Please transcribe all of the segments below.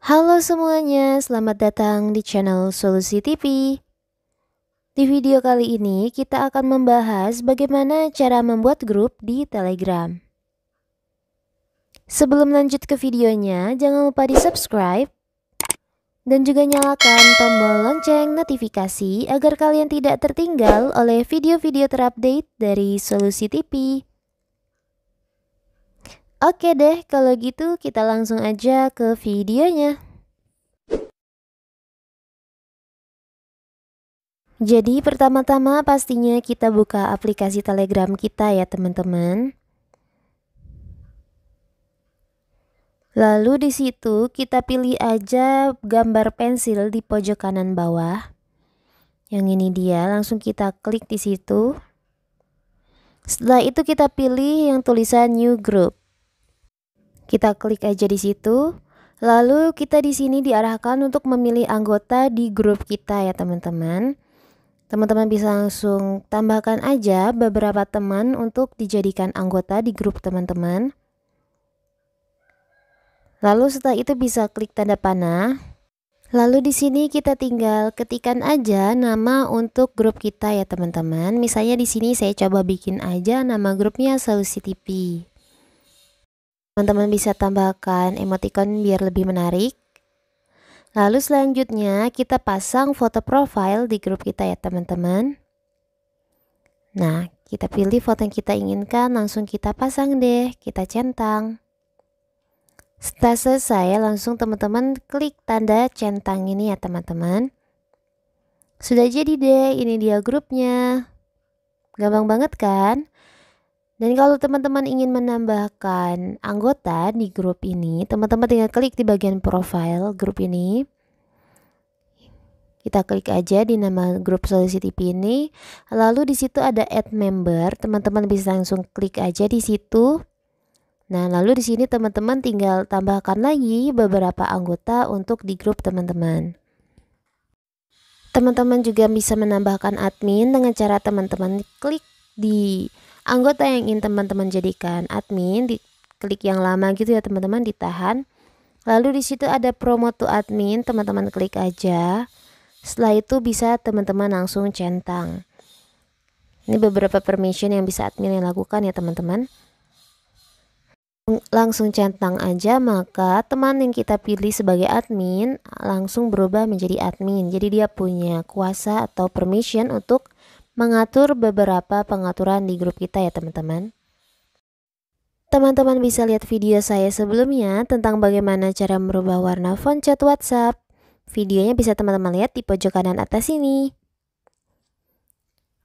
Halo semuanya, selamat datang di channel Solusi TV. Di video kali ini kita akan membahas bagaimana cara membuat grup di Telegram. Sebelum lanjut ke videonya, jangan lupa di subscribe dan juga nyalakan tombol lonceng notifikasi agar kalian tidak tertinggal oleh video-video terupdate dari Solusi TV. Oke deh, kalau gitu kita langsung aja ke videonya. Jadi pertama-tama pastinya kita buka aplikasi telegram kita ya teman-teman. Lalu di situ kita pilih aja gambar pensil di pojok kanan bawah. Yang ini dia, langsung kita klik di situ. Setelah itu kita pilih yang tulisan new group. Kita klik aja di situ. Lalu kita di sini diarahkan untuk memilih anggota di grup kita ya teman-teman. Teman-teman bisa langsung tambahkan aja beberapa teman untuk dijadikan anggota di grup teman-teman. Lalu setelah itu bisa klik tanda panah. Lalu di sini kita tinggal ketikan aja nama untuk grup kita ya teman-teman. Misalnya di sini saya coba bikin aja nama grupnya Solusi TV. Teman-teman bisa tambahkan emoticon biar lebih menarik. Lalu selanjutnya kita pasang foto profile di grup kita ya teman-teman. Nah, kita pilih foto yang kita inginkan, langsung kita pasang deh, kita centang. Setelah selesai, langsung teman-teman klik tanda centang ini ya teman-teman. Sudah jadi deh, ini dia grupnya. Gampang banget kan? Dan kalau teman-teman ingin menambahkan anggota di grup ini, teman-teman tinggal klik di bagian profile grup ini. Kita klik aja di nama grup Solusi TV ini. Lalu di situ ada add member. Teman-teman bisa langsung klik aja di situ. Nah, lalu di sini teman-teman tinggal tambahkan lagi beberapa anggota untuk di grup teman-teman. Teman-teman juga bisa menambahkan admin dengan cara teman-teman klik di anggota yang ingin teman-teman jadikan admin, di klik yang lama gitu ya teman-teman, ditahan. Lalu di situ ada promo to admin, teman-teman klik aja. Setelah itu bisa teman-teman langsung centang. Ini beberapa permission yang bisa admin yang lakukan ya teman-teman. Langsung centang aja maka teman yang kita pilih sebagai admin langsung berubah menjadi admin. Jadi dia punya kuasa atau permission untuk mengatur beberapa pengaturan di grup kita ya teman-teman. Teman-teman bisa lihat video saya sebelumnya tentang bagaimana cara merubah warna font chat WhatsApp. Videonya bisa teman-teman lihat di pojok kanan atas ini.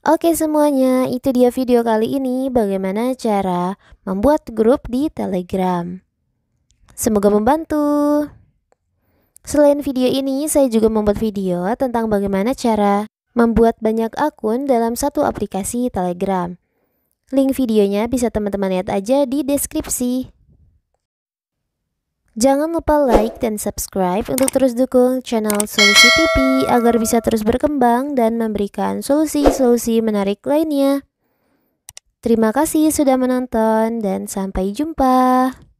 Oke semuanya, itu dia video kali ini bagaimana cara membuat grup di Telegram. Semoga membantu. Selain video ini, saya juga membuat video tentang bagaimana cara membuat banyak akun dalam satu aplikasi Telegram. Link videonya bisa teman-teman lihat aja di deskripsi. Jangan lupa like dan subscribe untuk terus dukung channel Solusi TV agar bisa terus berkembang dan memberikan solusi-solusi menarik lainnya. Terima kasih sudah menonton dan sampai jumpa.